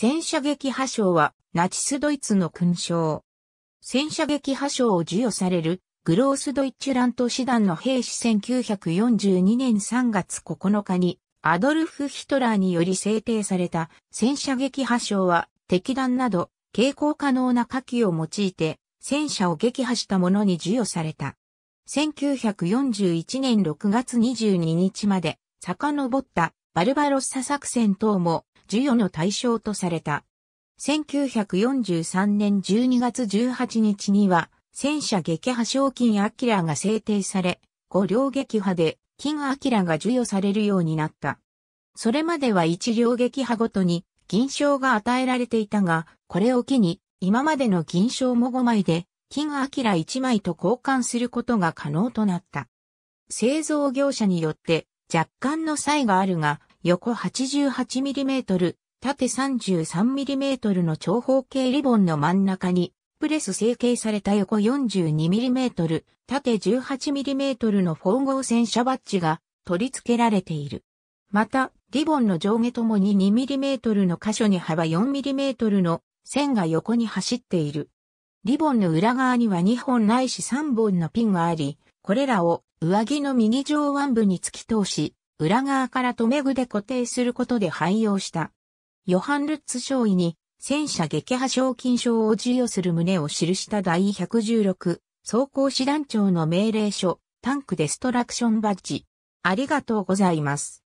戦車撃破賞はナチスドイツの勲章。戦車撃破賞を授与されるグロースドイッチュラント師団の兵士1942年3月9日にアドルフ・ヒトラーにより制定された戦車撃破賞は敵弾など傾向可能な火器を用いて戦車を撃破した者に授与された。1941年6月22日まで遡ったバルバロッサ作戦等も授与の対象とされた。1943年12月18日には、戦車撃破賞金アキラが制定され、5両撃破で金アキラが授与されるようになった。それまでは1両撃破ごとに銀賞が与えられていたが、これを機に今までの銀賞も5枚で、金アキラ1枚と交換することが可能となった。製造業者によって若干の差異があるが、横 88mm、縦 33mm の長方形リボンの真ん中に、プレス成形された横 42mm、縦 18mm の縫合線車バッジが取り付けられている。また、リボンの上下ともに 2mm の箇所に幅 4mm の線が横に走っている。リボンの裏側には2本ないし3本のピンがあり、これらを上着の右上腕部に突き通し、裏側から留め具で固定することで廃用した。ヨハン・ルッツ少尉に戦車撃破賞金賞を授与する旨を記した第116装甲師団長の命令書、タンクデストラクションバッジ。ありがとうございます。